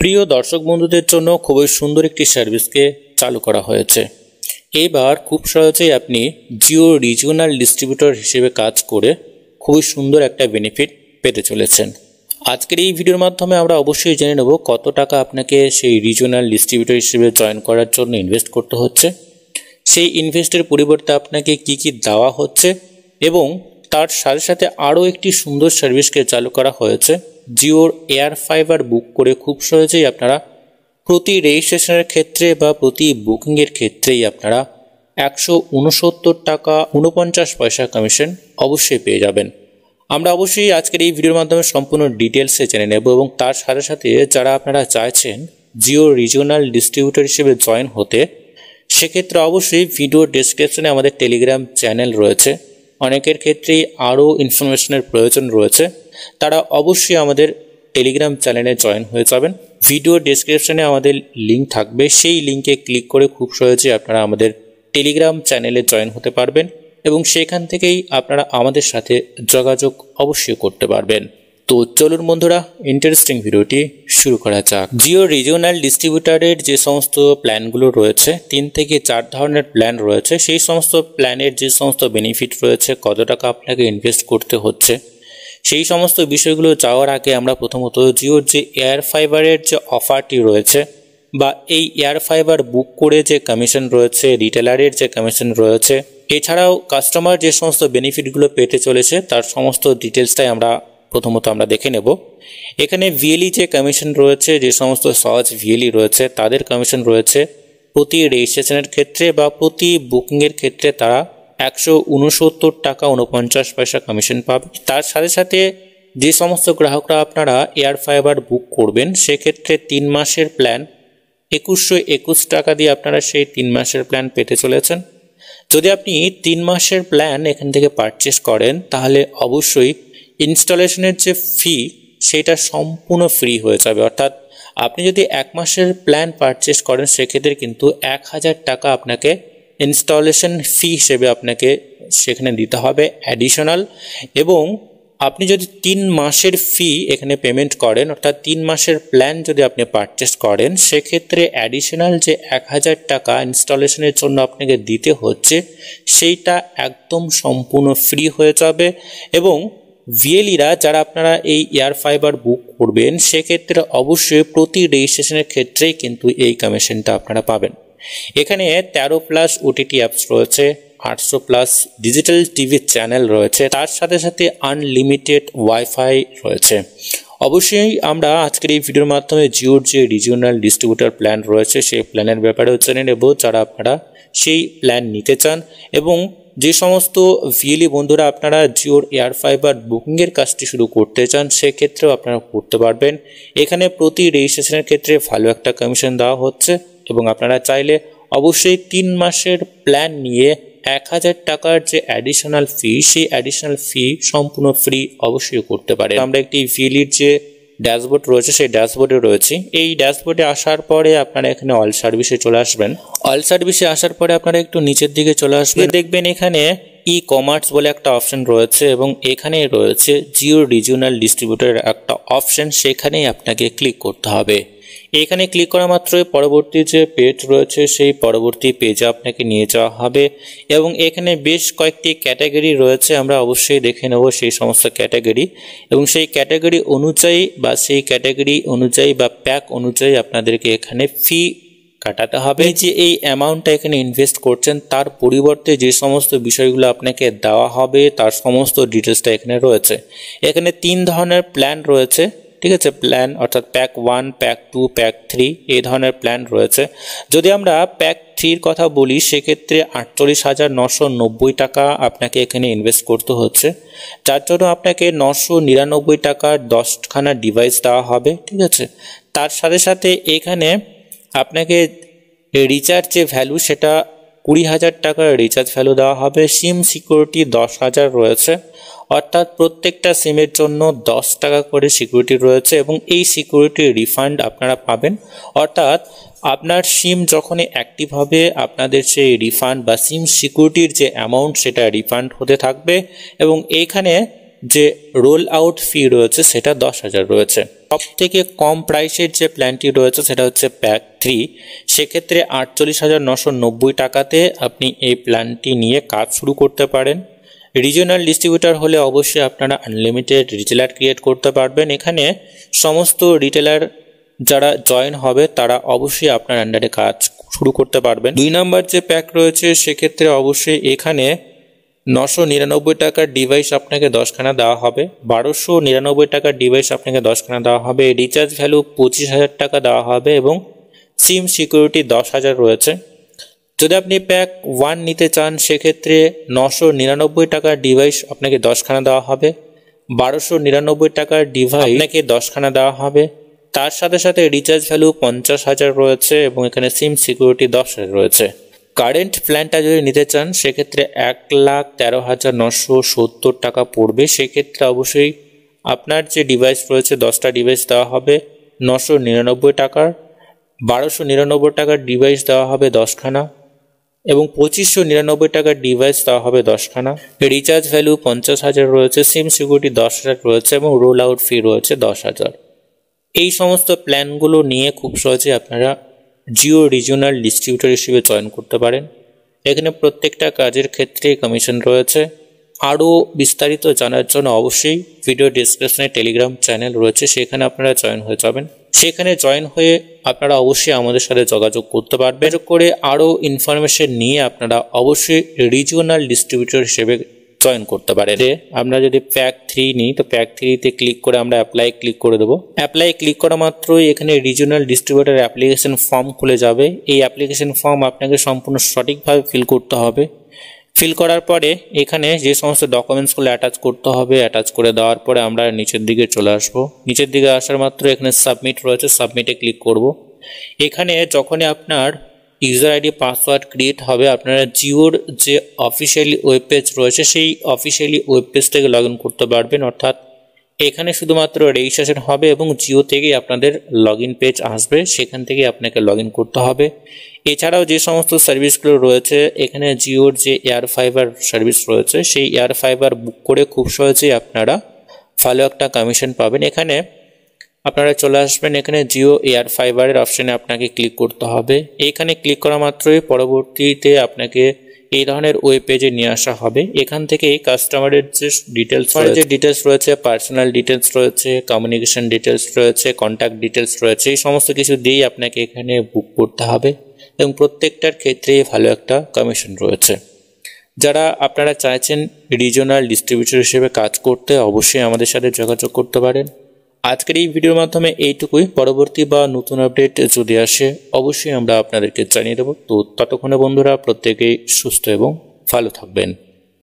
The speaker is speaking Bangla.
প্রিয় দর্শক বন্ধুদের জন্য খুবই সুন্দর একটি সার্ভিসকে চালু করা হয়েছে এবার খুব সহজেই আপনি জিও রিজিওনাল ডিস্ট্রিবিউটর হিসেবে কাজ করে খুবই সুন্দর একটা বেনিফিট পেতে চলেছেন আজকের এই ভিডিওর মাধ্যমে আমরা অবশ্যই জেনে নেব কত টাকা আপনাকে সেই রিজিওনাল ডিস্ট্রিবিউটর হিসেবে জয়েন করার জন্য ইনভেস্ট করতে হচ্ছে সেই ইনভেস্টের পরিবর্তে আপনাকে কি কি দেওয়া হচ্ছে এবং তার সাথে সাথে আরও একটি সুন্দর সার্ভিসকে চালু করা হয়েছে জিওর এয়ার ফাইবার বুক করে খুব সহজেই আপনারা প্রতি রেজিস্ট্রেশনের ক্ষেত্রে বা প্রতি বুকিংয়ের ক্ষেত্রেই আপনারা একশো উনসত্তর টাকা উনপঞ্চাশ পয়সা কমিশন অবশ্যই পেয়ে যাবেন আমরা অবশ্যই আজকের এই ভিডিওর মাধ্যমে সম্পূর্ণ ডিটেলসে জেনে নেব এবং তার সাথে সাথে যারা আপনারা চাইছেন জিও রিজিওনাল ডিস্ট্রিবিউটর হিসেবে জয়েন হতে সেক্ষেত্রে অবশ্যই ভিডিও ডিসক্রিপশনে আমাদের টেলিগ্রাম চ্যানেল রয়েছে অনেকের ক্ষেত্রেই আরও ইনফরমেশনের প্রয়োজন রয়েছে তারা অবশ্যই আমাদের টেলিগ্রাম চ্যানেলে জয়েন হয়ে যাবেন ভিডিও ডিসক্রিপশনে আমাদের লিঙ্ক থাকবে সেই লিঙ্কে ক্লিক করে খুব সহজে আপনারা আমাদের টেলিগ্রাম চ্যানেলে জয়েন হতে পারবেন এবং সেখান থেকেই আপনারা আমাদের সাথে যোগাযোগ অবশ্যই করতে পারবেন তো চলুন বন্ধুরা ইন্টারেস্টিং ভিডিওটি শুরু করা যাক জিও রিজিওনাল ডিস্ট্রিবিউটারের যে সমস্ত প্ল্যানগুলো রয়েছে তিন থেকে চার ধরনের প্ল্যান রয়েছে সেই সমস্ত প্ল্যানের যে সমস্ত বেনিফিট রয়েছে কত টাকা আপনাকে ইনভেস্ট করতে হচ্ছে সেই সমস্ত বিষয়গুলো যাওয়ার আগে আমরা প্রথমত জিওর যে এয়ার ফাইবারের যে অফারটি রয়েছে বা এই এয়ার ফাইবার বুক করে যে কমিশন রয়েছে রিটেলারের যে কমিশন রয়েছে এছাড়াও কাস্টমার যে সমস্ত বেনিফিটগুলো পেতে চলেছে তার সমস্ত ডিটেলসটাই আমরা প্রথমত আমরা দেখে নেব এখানে ভিএলই যে কমিশন রয়েছে যে সমস্ত সহজ ভিএলই রয়েছে তাদের কমিশন রয়েছে প্রতি রেজিস্ট্রেশনের ক্ষেত্রে বা প্রতি বুকিংয়ের ক্ষেত্রে তারা একশো উনসত্তর টাকা উনপঞ্চাশ পয়সা কমিশন পাবে তার সাথে সাথে যে সমস্ত গ্রাহকরা আপনারা এয়ার ফাইবার বুক করবেন সেক্ষেত্রে তিন মাসের প্ল্যান একুশশো একুশ টাকা দিয়ে আপনারা সেই তিন মাসের প্ল্যান পেতে চলেছেন যদি আপনি তিন মাসের প্ল্যান এখান থেকে পারচেস করেন তাহলে অবশ্যই ইনস্টলেশনের যে ফি সেটা সম্পূর্ণ ফ্রি হয়ে যাবে অর্থাৎ আপনি যদি এক মাসের প্ল্যান পারচেস করেন সেক্ষেত্রে কিন্তু এক হাজার টাকা আপনাকে ইনস্টলেশন ফি হিসেবে আপনাকে সেখানে দিতে হবে অ্যাডিশনাল এবং আপনি যদি তিন মাসের ফি এখানে পেমেন্ট করেন অর্থাৎ তিন মাসের প্ল্যান যদি আপনি পারচেস করেন সেক্ষেত্রে অ্যাডিশনাল যে এক হাজার টাকা ইনস্টলেশনের জন্য আপনাকে দিতে হচ্ছে সেইটা একদম সম্পূর্ণ ফ্রি হয়ে যাবে এবং ভিএলিরা যারা আপনারা এই এয়ার ফাইবার বুক করবেন সেক্ষেত্রে অবশ্যই প্রতি রেজিস্ট্রেশনের ক্ষেত্রেই কিন্তু এই কমিশনটা আপনারা পাবেন এখানে তেরো প্লাস ওটিটি অ্যাপস রয়েছে আটশো প্লাস ডিজিটাল টিভি চ্যানেল রয়েছে তার সাথে সাথে আনলিমিটেড ওয়াইফাই রয়েছে অবশ্যই আমরা আজকের এই ভিডিওর মাধ্যমে জিওর যে রিজিওনাল ডিস্ট্রিবিউটার প্ল্যান রয়েছে সেই প্ল্যানের ব্যাপারেও জেনে নেব যারা আপনারা সেই প্ল্যান নিতে চান এবং যে সমস্ত ভিএলি e বন্ধুরা আপনারা জিওর এয়ার ফাইবার বুকিংয়ের কাজটি শুরু করতে চান সেক্ষেত্রেও আপনারা করতে পারবেন এখানে প্রতি রেজিস্ট্রেশনের ক্ষেত্রে ভালো একটা কমিশন দেওয়া হচ্ছে এবং আপনারা চাইলে অবশ্যই তিন মাসের প্ল্যান নিয়ে এক হাজার টাকার যে অ্যাডিশনাল ফি সেই অ্যাডিশনাল ফি সম্পূর্ণ ফ্রি অবশ্যই করতে পারে আমরা একটি ভিলির যে ড্যাশবোর্ড রয়েছে সেই ড্যাশবোর্ডে রয়েছি এই ড্যাশবোর্ডে আসার পরে আপনারা এখানে অল সার্ভিসে চলে আসবেন অল সার্ভিসে আসার পরে আপনারা একটু নিচের দিকে চলে আসবেন দেখবেন এখানে ই কমার্স বলে একটা অপশন রয়েছে এবং এখানে রয়েছে জিও রিজিওনাল ডিস্ট্রিবিউটারের একটা অপশন সেখানেই আপনাকে ক্লিক করতে হবে এখানে ক্লিক করা মাত্রই পরবর্তী যে পেজ রয়েছে সেই পরবর্তী পেজে আপনাকে নিয়ে যাওয়া হবে এবং এখানে বেশ কয়েকটি ক্যাটাগরি রয়েছে আমরা অবশ্যই দেখে নেব সেই সমস্ত ক্যাটাগরি এবং সেই ক্যাটাগরি অনুযায়ী বা সেই ক্যাটাগরি অনুযায়ী বা প্যাক অনুযায়ী আপনাদেরকে এখানে ফি কাটাতে হবে যে এই অ্যামাউন্টটা এখানে ইনভেস্ট করছেন তার পরিবর্তে যে সমস্ত বিষয়গুলো আপনাকে দেওয়া হবে তার সমস্ত ডিটেলসটা এখানে রয়েছে এখানে তিন ধরনের প্ল্যান রয়েছে ঠিক আছে প্ল্যান অর্থাৎ pack one pack two pack three এই ধরনের প্ল্যান রয়েছে যদি আমরা প্যাক থ্রির কথা বলি সেক্ষেত্রে আটচল্লিশ হাজার নশো নব্বই টাকা আপনাকে এখানে ইনভেস্ট করতে হচ্ছে যার জন্য আপনাকে নশো নিরানব্বই টাকার দশখানা ডিভাইস দেওয়া হবে ঠিক আছে তার সাথে সাথে এখানে আপনাকে রিচার্জ যে ভ্যালু সেটা কুড়ি হাজার টাকার রিচার্জ ভ্যালু দেওয়া হবে সিম সিকিউরিটি দশ হাজার রয়েছে অর্থাৎ প্রত্যেকটা সিমের জন্য দশ টাকা করে সিকিউরিটি রয়েছে এবং এই সিকিউরিটি রিফান্ড আপনারা পাবেন অর্থাৎ আপনার সিম যখনই অ্যাক্টিভ হবে আপনাদের সেই রিফান্ড বা সিম সিকিউরিটির যে অ্যামাউন্ট সেটা রিফান্ড হতে থাকবে এবং এইখানে যে রোল আউট ফি রয়েছে সেটা দশ হাজার রয়েছে সব থেকে কম প্রাইসের যে প্ল্যানটি রয়েছে সেটা হচ্ছে প্যাক থ্রি সেক্ষেত্রে আটচল্লিশ হাজার নশো নব্বই টাকাতে আপনি এই প্ল্যানটি নিয়ে কাজ শুরু করতে পারেন রিজিওনাল ডিস্ট্রিবিউটার হলে অবশ্যই আপনারা আনলিমিটেড রিটেলার ক্রিয়েট করতে পারবেন এখানে সমস্ত রিটেলার যারা জয়েন হবে তারা অবশ্যই আপনার আন্ডারে কাজ শুরু করতে পারবেন দুই নাম্বার যে প্যাক রয়েছে সেক্ষেত্রে অবশ্যই এখানে নশো নিরানব্বই টাকার ডিভাইস আপনাকে দশখানা দেওয়া হবে বারোশো নিরানব্বই টাকার ডিভাইস আপনাকে দশখানা দেওয়া হবে রিচার্জ ভ্যালু পঁচিশ হাজার টাকা দেওয়া হবে এবং সিম সিকিউরিটি দশ হাজার রয়েছে যদি আপনি প্যাক ওয়ান নিতে চান সেক্ষেত্রে নশো নিরানব্বই টাকার ডিভাইস আপনাকে দশখানা দেওয়া হবে বারোশো নিরানব্বই টাকার ডিভাইস আপনাকে দশখানা দেওয়া হবে তার সাথে সাথে রিচার্জ ভ্যালু পঞ্চাশ হাজার রয়েছে এবং এখানে সিম সিকিউরিটি দশ হাজার রয়েছে কারেন্ট প্ল্যানটা যদি নিতে চান সেক্ষেত্রে এক লাখ তেরো হাজার নশো সত্তর টাকা পড়বে সেক্ষেত্রে অবশ্যই আপনার যে ডিভাইস রয়েছে দশটা ডিভাইস দেওয়া হবে নশো নিরানব্বই টাকার বারোশো নিরানব্বই টাকার ডিভাইস দেওয়া হবে দশখানা এবং পঁচিশশো নিরানব্বই টাকার ডিভাইস দেওয়া হবে দশখানা রিচার্জ ভ্যালু পঞ্চাশ হাজার রয়েছে সিম সিকিউরিটি দশ হাজার রয়েছে এবং রোল আউট ফি রয়েছে দশ হাজার এই সমস্ত প্ল্যানগুলো নিয়ে খুব সহজে আপনারা জিও রিজিওনাল ডিস্ট্রিবিউটর হিসেবে জয়েন করতে পারেন এখানে প্রত্যেকটা কাজের ক্ষেত্রে কমিশন রয়েছে আরও বিস্তারিত জানার জন্য অবশ্যই ভিডিও ডিসক্রিপশনে টেলিগ্রাম চ্যানেল রয়েছে সেখানে আপনারা জয়েন হয়ে যাবেন সেখানে জয়েন হয়ে আপনারা অবশ্যই আমাদের সাথে যোগাযোগ করতে পারবেন করে আরও ইনফরমেশন নিয়ে আপনারা অবশ্যই রিজিওনাল ডিস্ট্রিবিউটর হিসেবে জয়েন করতে পারেন আমরা যদি প্যাক থ্রি নিই তো প্যাক থ্রিতে ক্লিক করে আমরা অ্যাপ্লাই ক্লিক করে দেবো অ্যাপ্লাই ক্লিক করা মাত্রই এখানে রিজিওনাল ডিস্ট্রিবিউটার অ্যাপ্লিকেশন ফর্ম খুলে যাবে এই অ্যাপ্লিকেশন ফর্ম আপনাকে সম্পূর্ণ সঠিকভাবে ফিল করতে হবে ফিল করার পরে এখানে যে সমস্ত ডকুমেন্টসগুলো অ্যাটাচ করতে হবে অ্যাটাচ করে দেওয়ার পরে আমরা নিচের দিকে চলে আসব নিচের দিকে আসার মাত্র এখানে সাবমিট রয়েছে সাবমিটে ক্লিক করব এখানে যখনই আপনার ইউজার আইডি পাসওয়ার্ড ক্রিয়েট হবে আপনারা জিওর যে অফিসিয়ালি ওয়েব পেজ রয়েছে সেই অফিসিয়ালি ওয়েব পেজ থেকে লগ করতে পারবেন অর্থাৎ এখানে শুধুমাত্র রেজিস্ট্রেশন হবে এবং জিও থেকে আপনাদের লগ ইন পেজ আসবে সেখান থেকে আপনাকে লগ করতে হবে এছাড়াও যে সমস্ত সার্ভিসগুলো রয়েছে এখানে জিওর যে এয়ার ফাইবার সার্ভিস রয়েছে সেই এয়ার ফাইবার বুক করে খুব সহজেই আপনারা ভালো একটা কমিশন পাবেন এখানে আপনারা চলে আসবেন এখানে জিও এয়ার ফাইবারের অপশানে আপনাকে ক্লিক করতে হবে এখানে ক্লিক করা মাত্রই পরবর্তীতে আপনাকে এই ধরনের ওয়েব পেজে নিয়ে আসা হবে এখান থেকে কাস্টমারের যে ডিটেলস যে ডিটেলস রয়েছে পার্সোনাল ডিটেলস রয়েছে কমিউনিকেশন ডিটেলস রয়েছে কন্ট্যাক্ট ডিটেলস রয়েছে এই সমস্ত কিছু দিয়েই আপনাকে এখানে বুক করতে হবে এবং প্রত্যেকটার ক্ষেত্রেই ভালো একটা কমিশন রয়েছে যারা আপনারা চাইছেন রিজনাল ডিস্ট্রিবিউটর হিসেবে কাজ করতে অবশ্যই আমাদের সাথে যোগাযোগ করতে পারেন আজকের এই ভিডিওর মাধ্যমে এইটুকুই পরবর্তী বা নতুন আপডেট যদি আসে অবশ্যই আমরা আপনাদেরকে জানিয়ে দেব তো ততক্ষণে বন্ধুরা প্রত্যেকেই সুস্থ এবং ভালো থাকবেন